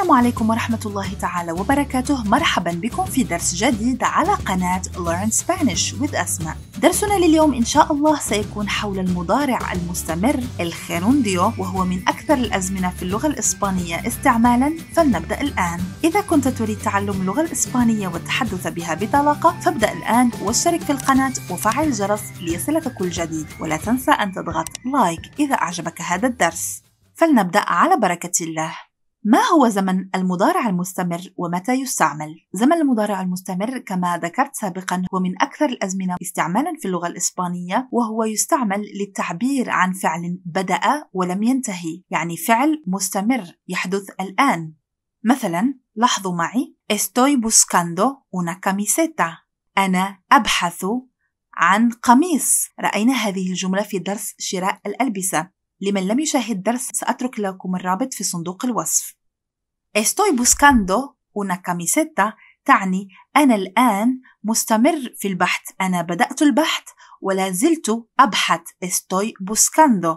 السلام عليكم ورحمة الله تعالى وبركاته مرحبا بكم في درس جديد على قناة Learn Spanish with أسماء درسنا لليوم إن شاء الله سيكون حول المضارع المستمر الخيرونديو وهو من أكثر الأزمنة في اللغة الإسبانية استعمالا فلنبدأ الآن إذا كنت تريد تعلم اللغة الإسبانية والتحدث بها بطلاقة فابدأ الآن واشترك في القناة وفعل الجرس ليصلك كل جديد ولا تنسى أن تضغط لايك إذا أعجبك هذا الدرس فلنبدأ على بركة الله ما هو زمن المضارع المستمر ومتى يستعمل؟ زمن المضارع المستمر كما ذكرت سابقا هو من أكثر الأزمنة استعمالا في اللغة الإسبانية وهو يستعمل للتعبير عن فعل بدأ ولم ينتهي يعني فعل مستمر يحدث الآن مثلا لاحظوا معي estoy buscando una camiseta أنا أبحث عن قميص رأينا هذه الجملة في درس شراء الألبسة لمن لم يشاهد الدرس سأترك لكم الرابط في صندوق الوصف. Estoy buscando una camiseta تعني أنا الآن مستمر في البحث أنا بدأت البحث ولا زلت أبحث estoy buscando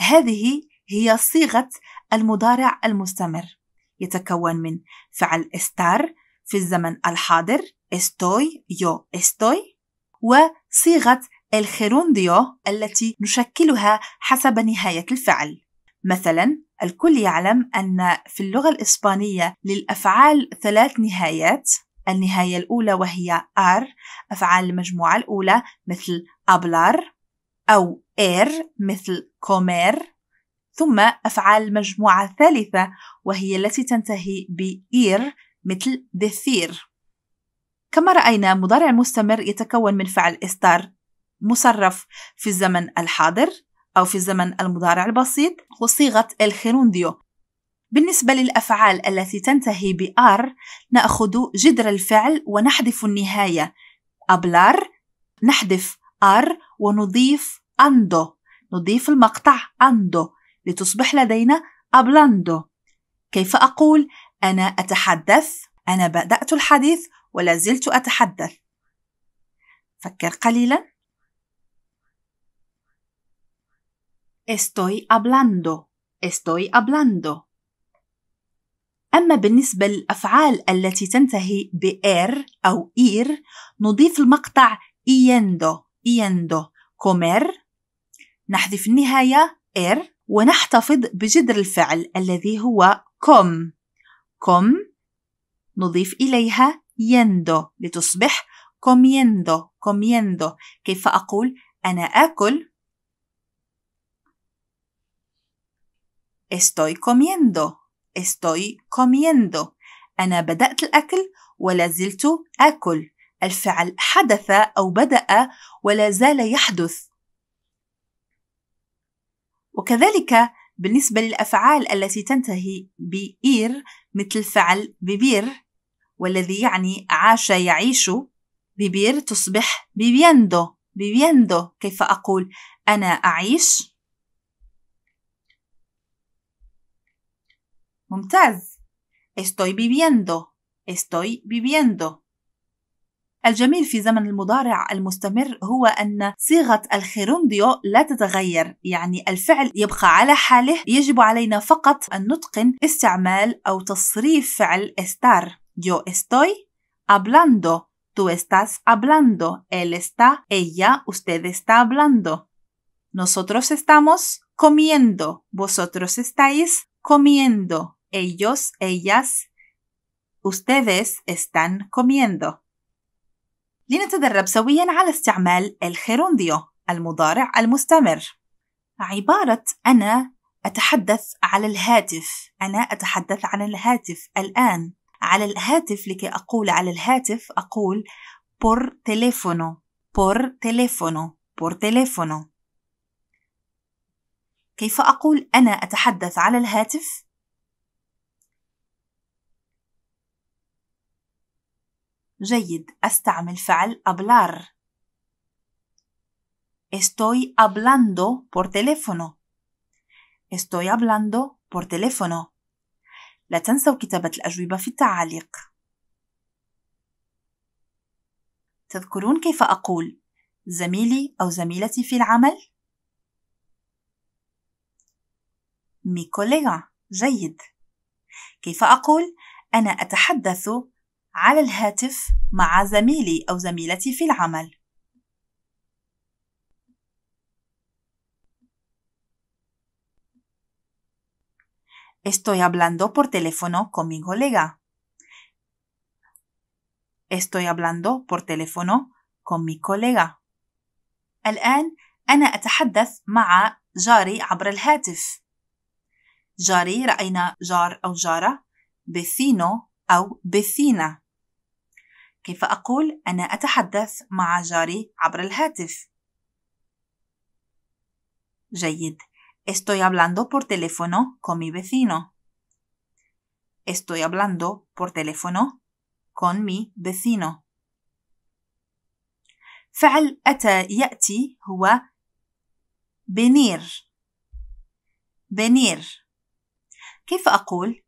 هذه هي صيغة المضارع المستمر يتكون من فعل estar في الزمن الحاضر estoy yo estoy وصيغة الخيرونديو التي نشكلها حسب نهاية الفعل مثلا الكل يعلم أن في اللغة الإسبانية للأفعال ثلاث نهايات النهاية الأولى وهي أر أفعال المجموعة الأولى مثل أبلار أو إير مثل كومير ثم أفعال المجموعة الثالثة وهي التي تنتهي بإير مثل ديثير كما رأينا مضارع مستمر يتكون من فعل استار مصرف في الزمن الحاضر أو في الزمن المضارع البسيط وصيغة الخيرونديو بالنسبة للأفعال التي تنتهي بآر نأخذ جذر الفعل ونحذف النهاية أبلار نحذف آر ونضيف أندو نضيف المقطع أندو لتصبح لدينا أبلاندو كيف أقول أنا أتحدث أنا بدأت الحديث ولا زلت أتحدث فكر قليلاً Estoy hablando. Estoy hablando. أما بالنسبة للأفعال التي تنتهي بإر أو إير نضيف المقطع إيندو إيندو كومير نحذف النهاية إر ونحتفظ بجذر الفعل الذي هو كوم كوم نضيف إليها يندو لتصبح كوميندو كوميندو كيف أقول أنا آكل Estoy comiendo. Estoy comiendo. أنا بدأت الأكل ولا زلت آكل. الفعل حدث أو بدأ ولا زال يحدث. وكذلك بالنسبة للأفعال التي تنتهي بإير مثل فعل ببير والذي يعني عاش يعيش ببير تصبح بيبيندو بيبيندو كيف أقول أنا أعيش estoy viviendo estoy viviendo الجميل في زمن المضارع المستمر هو أن صيغة الخيرونديو لا تتغير يعني الفعل يبقى على حاله يجب علينا فقط أن نتقن استعمال أو تصريف فعل estar yo estoy hablando tú estás hablando él está ella usted está hablando nosotros estamos comiendo vosotros estáis comiendo ellos, ellas, ustedes están comiendo. لنتدرب سويا على استعمال الخيرونديو المضارع المستمر عبارة أنا أتحدث على الهاتف أنا أتحدث عن الهاتف الآن على الهاتف لكي أقول على الهاتف أقول por teléfono por teléfono por teléfono كيف أقول أنا أتحدث على الهاتف؟ جيد أستعمل فعل hablar Estoy hablando por teléfono. Estoy hablando por teléfono. لا تنسوا كتابة الأجوبة في التعاليق. تذكرون كيف أقول زميلي أو زميلتي في العمل؟ مي كوليغا جيد. كيف أقول أنا أتحدث على الهاتف مع زميلي أو زميلتي في العمل Estoy hablando por teléfono con mi colega. Estoy hablando por teléfono con mi colega. الآن أنا أتحدث مع جاري عبر الهاتف. جاري رأينا جار أو جارة vecino أو vecina. كيف أقول أنا أتحدث مع جاري عبر الهاتف؟ جيد. Estoy hablando por teléfono con mi vecino. Estoy hablando por teléfono con mi vecino. فعل أتى يأتي هو بنير بنير كيف أقول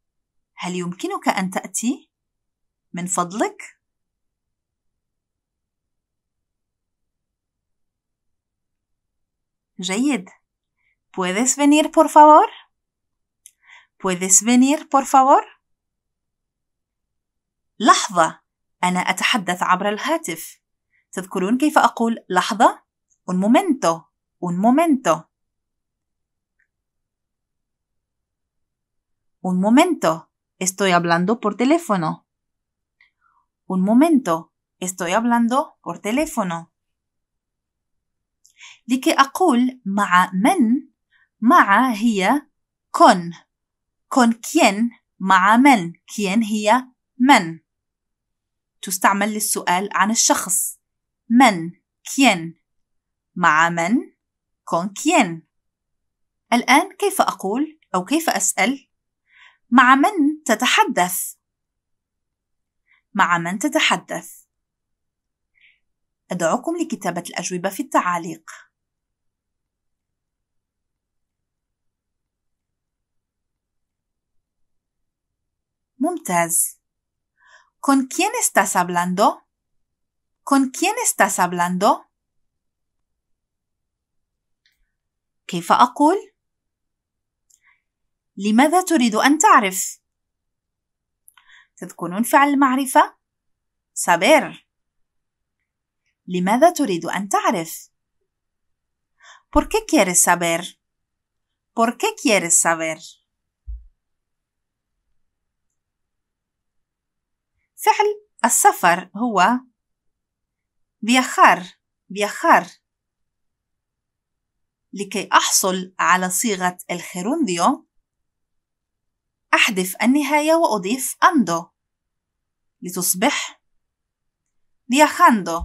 هل يمكنك أن تأتي من فضلك؟ Jayid, ¿puedes venir por favor? ¿Puedes venir por favor? لحظة أنا أتحدث عبر الهاتف تذكرون كيف un momento un momento un momento estoy hablando por teléfono un momento estoy hablando por teléfono لكي أقول مع من مع هي كون كون كين مع من كين هي من تستعمل للسؤال عن الشخص من كين مع من كون كين الآن كيف أقول أو كيف أسأل مع من تتحدث مع من تتحدث أدعوكم لكتابة الأجوبة في التعاليق ¿Con quién estás hablando? ¿Con quién estás hablando? كيف أقول؟ لماذا تريد أن تعرف؟ تذكرون فعل المعرفة؟ saber لماذا تريد أن تعرف؟ ¿Por qué quieres saber? ¿Por qué quieres saber? فعل السفر هو بيخار بيخار لكي أحصل على صيغة الخيرونديو أحذف النهاية وأضيف أندو لتصبح بيخاندو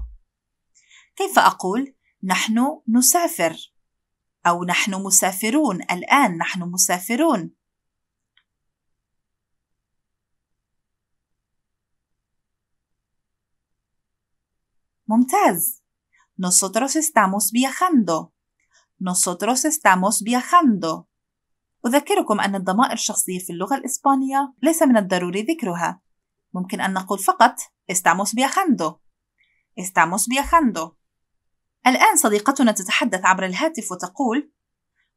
كيف أقول نحن نسافر أو نحن مسافرون الآن نحن مسافرون ممتاز. Nosotros estamos viajando. Nosotros estamos viajando. أذكركم أن الضمائر الشخصية في اللغة الإسبانية ليس من الضروري ذكرها. ممكن أن نقول فقط estamos viajando. Estamos viajando. الآن صديقتنا تتحدث عبر الهاتف وتقول: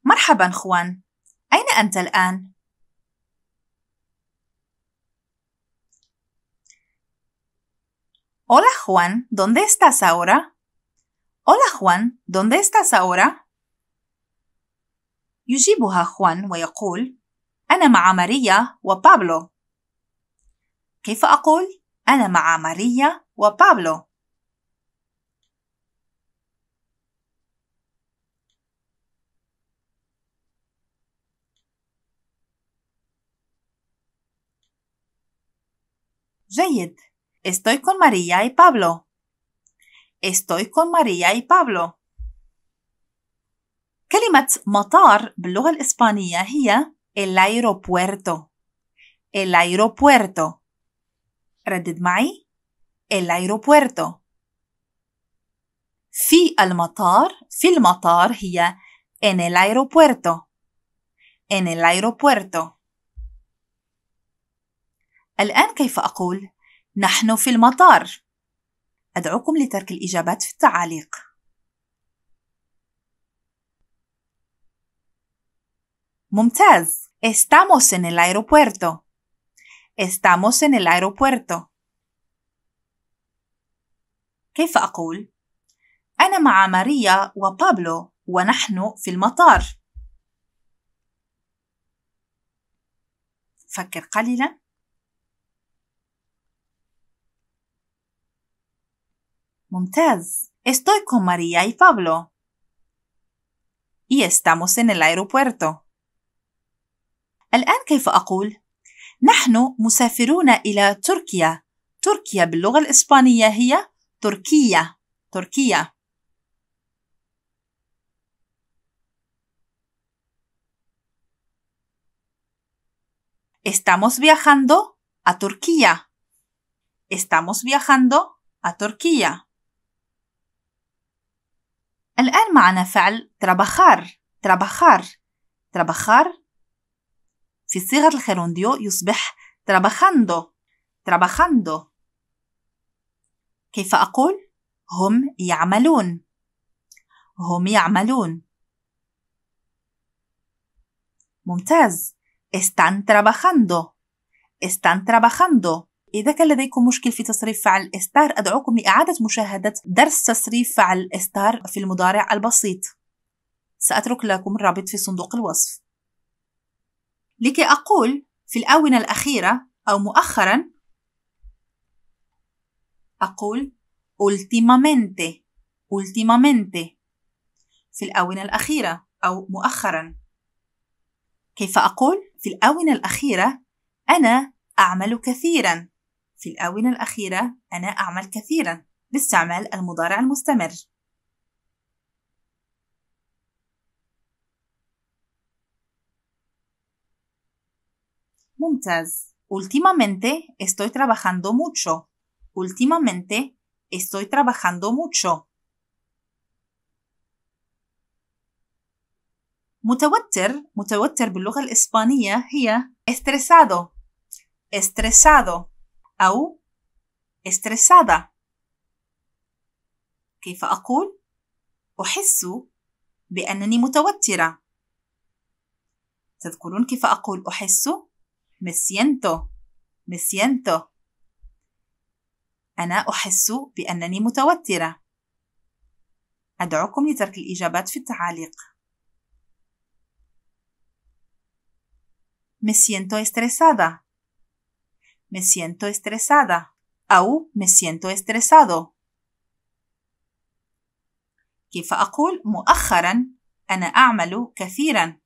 مرحبا خوان، أين أنت الآن؟ Hola Juan, ¿dónde estás ahora? Hola Juan, ¿dónde estás ahora؟ يجيبها Juan ويقول: أنا مع ماريا وبابلو. كيف أقول؟ أنا مع ماريا وبابلو. جيد Estoy con María y Pablo. Estoy con María y Pablo. كلمة مطار باللغة español هي el aeropuerto. El aeropuerto. ردد El aeropuerto. في fi el المطار هي en el aeropuerto. En el aeropuerto. الآن نحن في المطار أدعوكم لترك الإجابات في التعاليق ممتاز Estamos en el aeropuerto. Estamos en el aeropuerto. كيف أقول؟ أنا مع ماريا وبابلو ونحن في المطار. فكر قليلاً. Montez, estoy con María y Pablo. Y estamos en el aeropuerto. الآن كيف أقول؟ نحن مسافرون إلى Turquía تركيا باللغة الإسبانية هي تركيا. Turquía. Estamos viajando a Turquía. Estamos viajando a Turquía. الآن معنا فعل ترابخار ترابخار ترابخار في صيغة الخيرونديو يصبح ترابخاندو ترابخاندو كيف أقول؟ هم يعملون هم يعملون ممتاز están trabajando están trabajando إذا كان لديكم مشكل في تصريف فعل استار أدعوكم لإعادة مشاهدة درس تصريف فعل استار في المضارع البسيط سأترك لكم الرابط في صندوق الوصف لكي أقول في الآونة الأخيرة أو مؤخرا أقول últimamente últimamente في الآونة الأخيرة أو مؤخرا كيف أقول في الآونة الأخيرة أنا أعمل كثيرا في الآونة الأخيرة أنا أعمل كثيرا باستعمال المضارع المستمر Mumtaz. Últimamente estoy trabajando mucho. Últimamente estoy trabajando mucho. متوتر متوتر باللغة الإسبانية هي estresado estresado أو استرسادة كيف أقول؟ أحس بأنني متوترة تذكرون كيف أقول أحس؟ me siento me siento أنا أحس بأنني متوترة أدعوكم لترك الإجابات في التعاليق me siento estresada Me siento estresada. Aún me siento estresado. كيف أقول مؤخرا Ana amalu كثيرا.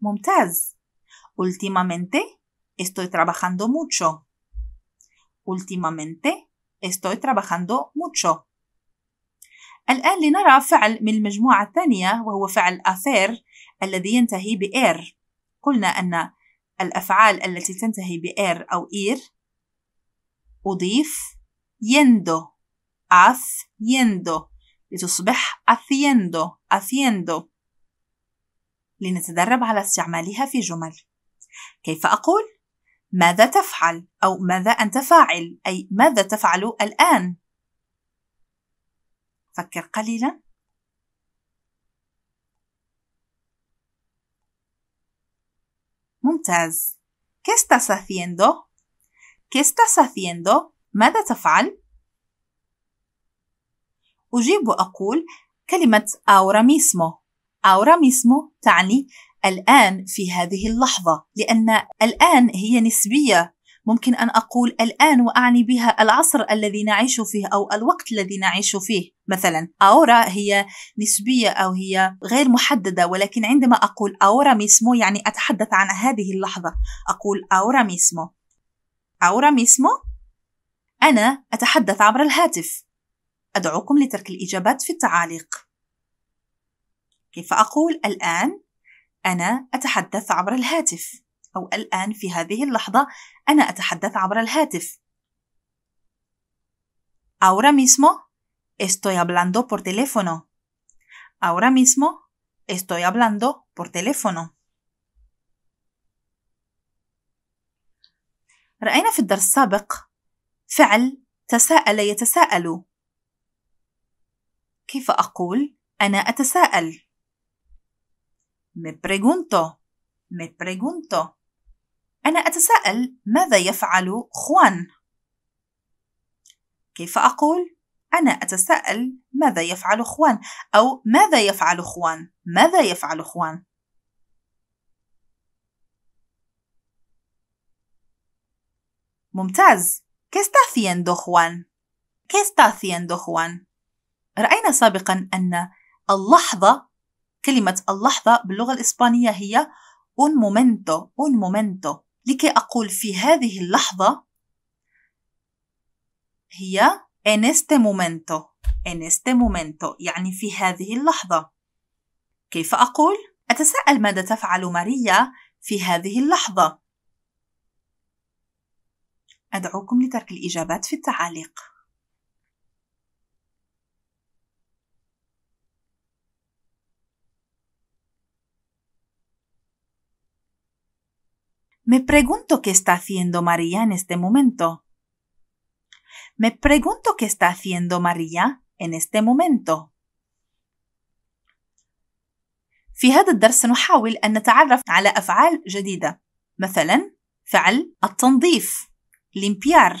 ممتاز. Últimamente estoy trabajando mucho. Últimamente estoy trabajando mucho. الآن لنرى فعل من المجموعة الثانية وهو فعل أثير الذي ينتهي بإير قلنا أن الأفعال التي تنتهي بإير أو إير أضيف يندو أث يندو لتصبح أثيندو أثيندو لنتدرب على استعمالها في جمل كيف أقول؟ ماذا تفعل أو ماذا أنت فاعل أي ماذا تفعل الآن؟ فكر قليلا ممتاز ¿Qué estás haciendo? ¿Qué estás haciendo? ماذا تفعل؟ أجيب وأقول كلمة ahora mismo ahora mismo تعني الآن في هذه اللحظة لأن الآن هي نسبية ممكن أن أقول الآن وأعني بها العصر الذي نعيش فيه أو الوقت الذي نعيش فيه مثلا أورا هي نسبية أو هي غير محددة ولكن عندما أقول أورا ميسمو يعني أتحدث عن هذه اللحظة أقول أورا ميسمو أورا ميسمو أنا أتحدث عبر الهاتف أدعوكم لترك الإجابات في التعاليق كيف أقول الآن أنا أتحدث عبر الهاتف أو الآن في هذه اللحظة أنا أتحدث عبر الهاتف. Ahora mismo estoy hablando por teléfono. Ahora mismo estoy hablando por teléfono. رأينا في الدرس السابق فعل تساءل يتساءل. كيف أقول أنا أتساءل؟ Me pregunto, me pregunto. أنا أتساءل ماذا يفعل خوان؟ كيف أقول؟ أنا أتساءل ماذا يفعل خوان أو ماذا يفعل خوان؟ ماذا يفعل خوان؟ ممتاز. ¿Qué está haciendo Juan? ¿Qué está haciendo Juan? رأينا سابقا أن اللحظة كلمة اللحظة باللغة الإسبانية هي un momento un momento لكي أقول في هذه اللحظة هي en este momento en este momento يعني في هذه اللحظة كيف أقول؟ أتساءل ماذا تفعل ماريا في هذه اللحظة أدعوكم لترك الإجابات في التعاليق Me pregunto qué está haciendo María en este momento. Me pregunto qué está haciendo María en este momento. في هذا الدرس سنحاول أن نتعرف على أفعال جديدة مثلا فعل التنظيف limpiar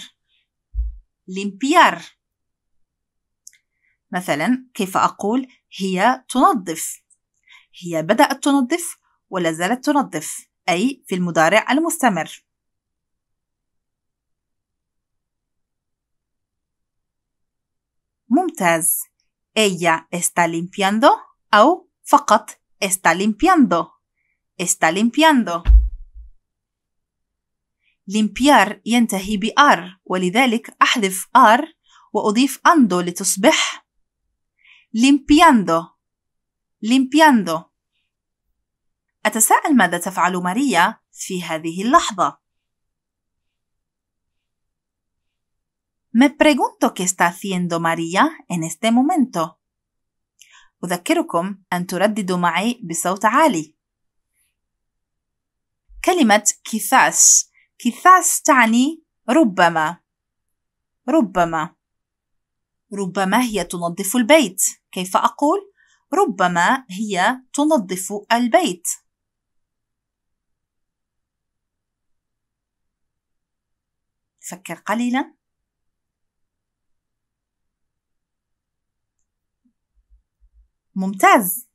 limpiar مثلا كيف أقول هي تنظف هي بدأت تنظف ولا زالت تنظف أي في المضارع المستمر ممتاز ella está limpiando أو فقط está limpiando está limpiando limpiar ينتهي بآر ولذلك أحذف آر وأضيف أندو لتصبح limpiando limpiando أتساءل ماذا تفعل ماريا في هذه اللحظة. Me pregunto qué está haciendo María en este momento. أذكركم أن ترددوا معي بصوت عالي. كلمة quizás quizás تعني ربما ربما ربما هي تنظف البيت كيف أقول؟ ربما هي تنظف البيت فكر قليلا ممتاز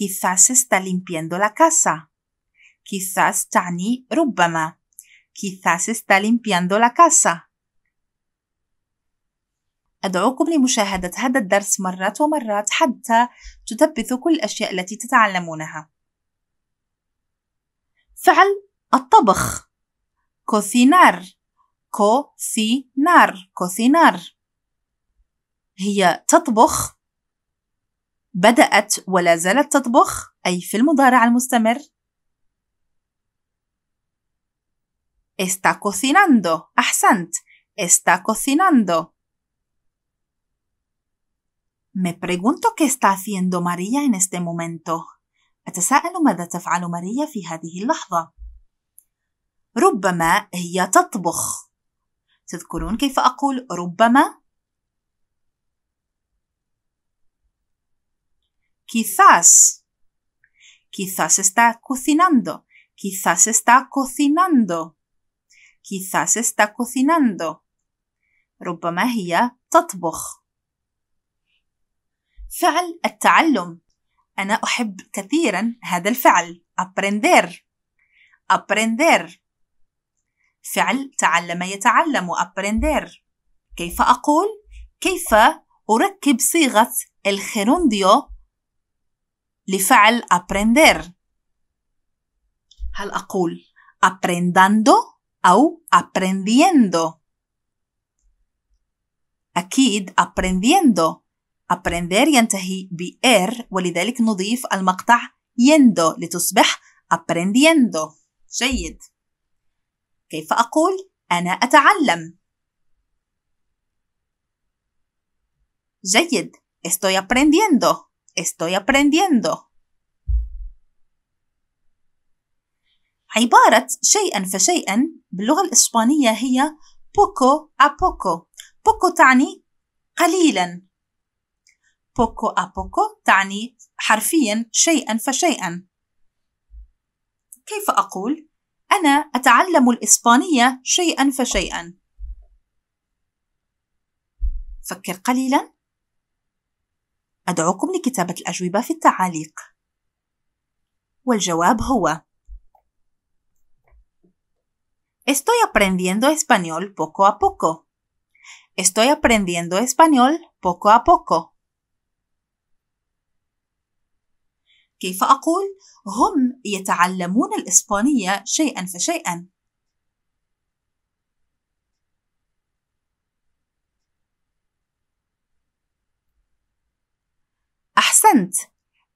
quizás está limpiando la casa quizás تعني ربما quizás está limpiando la casa أدعوكم لمشاهدة هذا الدرس مرات ومرات حتى تثبتوا كل الأشياء التي تتعلمونها. فعل الطبخ cocinar كوسينار كوسينار هي تطبخ بدأت ولا زالت تطبخ أي في المضارع المستمر está cocinando أحسنت está cocinando Me pregunto qué está haciendo María en este momento. أتساءل ماذا تفعل ماريا في هذه اللحظة. ربما هي تطبخ تذكرون كيف أقول ربما؟ Quizás. Quizás está cocinando. Quizás está cocinando. Quizás está cocinando. ربما هي تطبخ. فعل التعلم. أنا أحب كثيرا هذا الفعل. aprender. aprender. فعل تعلم يتعلم أبرندير كيف أقول؟ كيف أركب صيغة الخيرونديو لفعل أبرندير؟ هل أقول aprendando أو aprendiendo؟ أكيد aprendiendo aprender ينتهي بإير ولذلك نضيف المقطع yendo لتصبح aprendiendo جيد كيف أقول أنا أتعلم؟ جيد. Estoy aprendiendo. Estoy aprendiendo. عبارة شيئا فشيئا باللغة الإسبانية هي poco a poco. poco تعني قليلا. poco a poco تعني حرفيا شيئا فشيئا. كيف أقول أنا أتعلم الإسبانية شيئا فشيئا فكر قليلا أدعوكم لكتابة الأجوبة في التعاليق والجواب هو Estoy aprendiendo español poco a poco. Estoy aprendiendo español poco a poco. كيف أقول؟ هم يتعلمون الإسبانية شيئا فشيئا أحسنت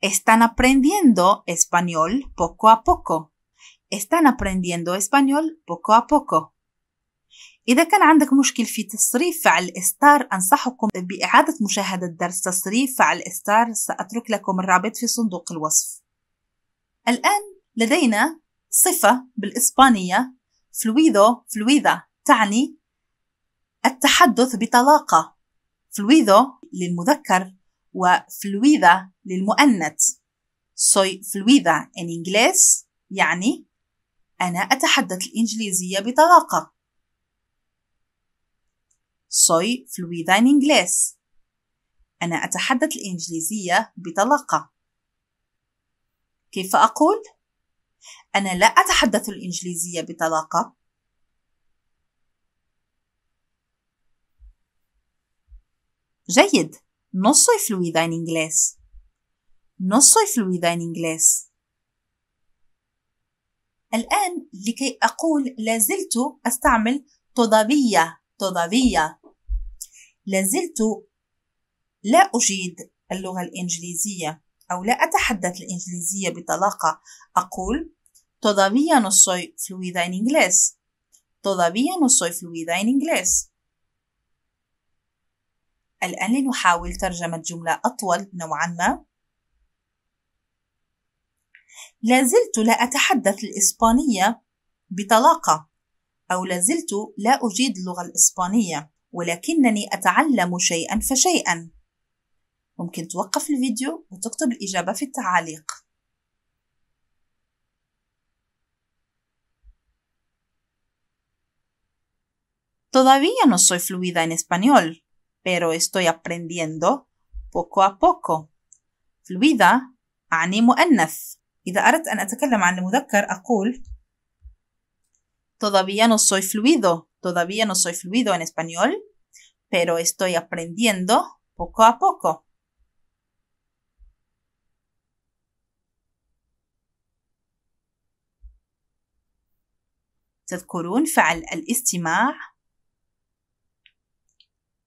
Están aprendiendo español poco a poco. Están aprendiendo español poco a poco. إذا كان عندك مشكل في تصريف فعل إستار أنصحكم بإعادة مشاهدة درس تصريف فعل إستار سأترك لكم الرابط في صندوق الوصف الآن لدينا صفة بالإسبانية فلويدو فلويدا تعني التحدث بطلاقة فلويدو للمذكر وفلويدا للمؤنث soy fluida in inglés يعني أنا أتحدث الإنجليزية بطلاقة Soy fluida en inglés. أنا أتحدث الإنجليزية بطلاقة. كيف أقول؟ أنا لا أتحدث الإنجليزية بطلاقة. جيد. No soy fluida en inglés. No soy fluida en inglés. الآن لكي أقول لازلت أستعمل todavía todavía لازلت لا أجيد اللغة الإنجليزية أو لا أتحدث الإنجليزية بطلاقة أقول todavía no soy fluida en inglés todavía no soy fluida en inglés الآن لنحاول ترجمة جملة أطول نوعا ما لازلت لا أتحدث الإسبانية بطلاقة أو لازلت لا أجيد اللغة الإسبانية ولكنني أتعلم شيئا فشيئا ممكن توقف الفيديو وتكتب الإجابة في التعاليق Todavía no soy fluida en español, pero estoy aprendiendo poco a poco. Fluida أعني مؤنث. إذا أردت أن أتكلم عن المذكر أقول Todavía no soy fluido, todavía no soy fluido en español, pero estoy aprendiendo poco a poco. تذكرون فعل الاستماع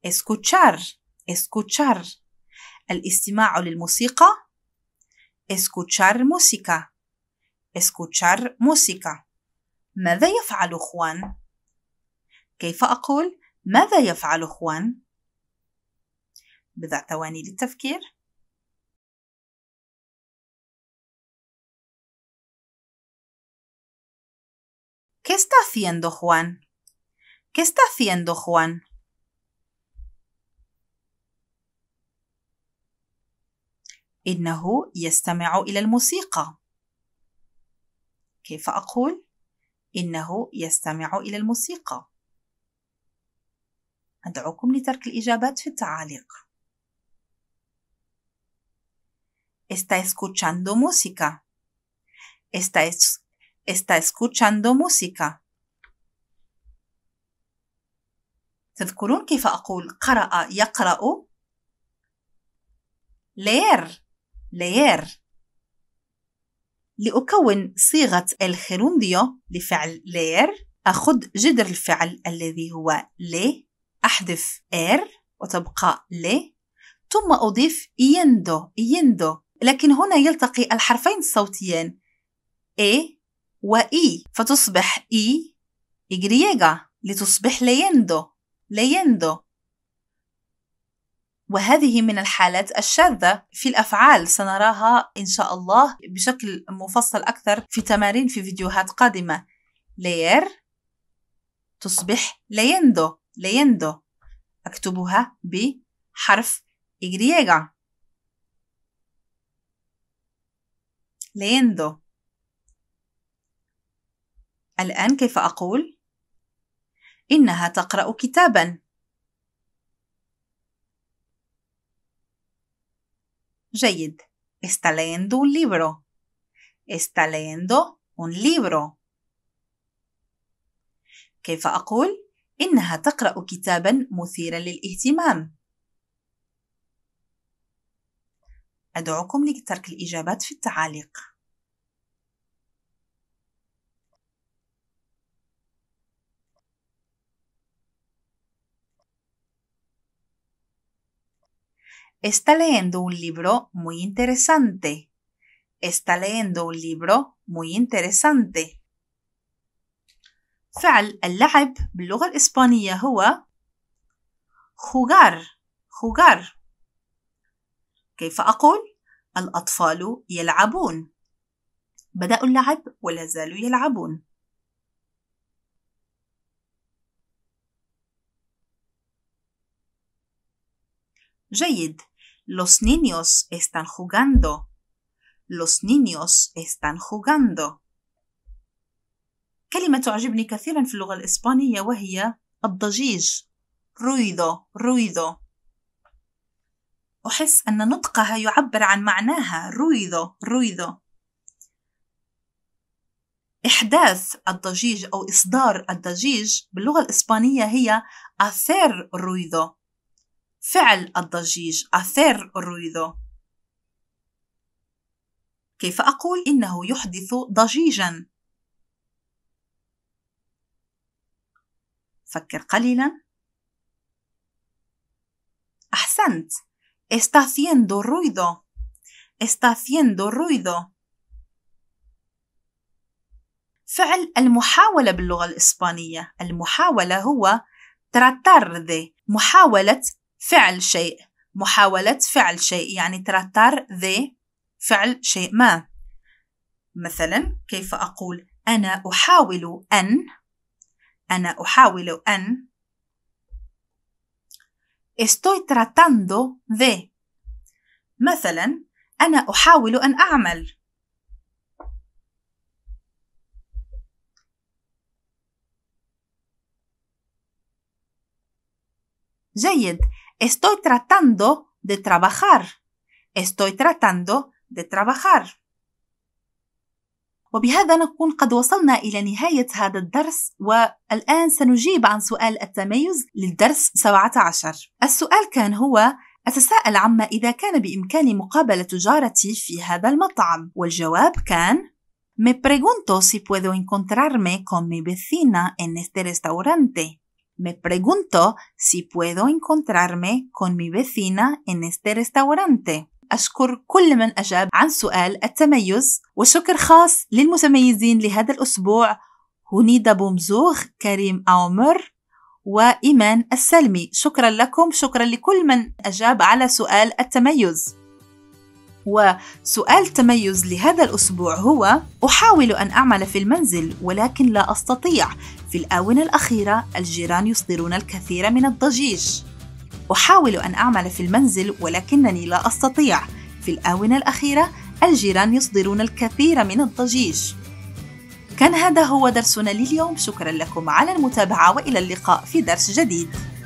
escuchar escuchar la música? escuchar música escuchar música ماذا يفعل خوان؟ كيف أقول ماذا يفعل خوان؟ بضع ثواني للتفكير ¿Qué está haciendo Juan? ¿Qué está haciendo Juan? إنه يستمع إلى الموسيقى. كيف أقول؟ إنه يستمع إلى الموسيقى أدعوكم لترك الإجابات في التعاليق Está escuchando música. Está, es... está escuchando música. تذكرون كيف أقول قرأ يقرأ؟ leer leer لأكون صيغة الخيرونديو لفعل لير أخذ جذر الفعل الذي هو لي أحذف إير وتبقى لي ثم أضيف يندو يندو لكن هنا يلتقي الحرفين الصوتيين إي وإي e. فتصبح إي e إجريجا لتصبح ليندو ليندو وهذه من الحالات الشاذة في الأفعال سنراها إن شاء الله بشكل مفصل أكثر في تمارين في فيديوهات قادمة لير تصبح ليندو ليندو أكتبها بحرف إغريغا ليندو الآن كيف أقول؟ إنها تقرأ كتاباً جيد está leyendo un libro está leyendo un libro كيف أقول إنها تقرأ كتابا مثيرا للاهتمام أدعوكم لترك الإجابات في التعاليق está leyendo un libro muy interesante. Está leyendo un libro muy interesante. فعل اللعب باللغة الإسبانية هو jugar jugar كيف أقول الأطفال يلعبون بدأوا اللعب ولا زالوا يلعبون جيد Los niños están jugando. Los niños están jugando. كلمة تعجبني كثيرا في اللغة الإسبانية وهي الضجيج رويدو رويدو أحس أن نطقها يعبر عن معناها رويدو رويدو إحداث الضجيج أو إصدار الضجيج باللغة الإسبانية هي hacer ruido فعل الضجيج hacer ruido كيف أقول إنه يحدث ضجيجا؟ فكر قليلا أحسنت está haciendo ruido está haciendo ruido فعل المحاولة باللغة الإسبانية المحاولة هو tratar de محاولة فعل شيء محاولة فعل شيء يعني تراتار ذي فعل شيء ما مثلا كيف أقول أنا أحاول أن أنا أحاول أن estoy tratando de مثلا أنا أحاول أن أعمل جيد Estoy tratando de trabajar. Estoy tratando de trabajar. وبهذا نكون قد وصلنا إلى نهاية هذا الدرس والآن سنجيب عن سؤال التميز للدرس 17 السؤال كان هو أتساءل عما إذا كان بإمكاني مقابلة جارتي في هذا المطعم والجواب كان Me pregunto si puedo encontrarme con mi vecina en este restaurante. Me pregunto si puedo encontrarme con mi vecina en este restaurante. أشكر كل من أجاب عن سؤال التميز وشكر خاص للمتميزين لهذا الأسبوع هنيدا بومزوغ كريم أومر وإيمان السلمي شكرا لكم شكرا لكل من أجاب على سؤال التميز وسؤال تميز لهذا الأسبوع هو أحاول أن أعمل في المنزل ولكن لا أستطيع في الآونة الأخيرة الجيران يصدرون الكثير من الضجيج أحاول أن أعمل في المنزل ولكنني لا أستطيع في الآونة الأخيرة الجيران يصدرون الكثير من الضجيج كان هذا هو درسنا لليوم شكرا لكم على المتابعة وإلى اللقاء في درس جديد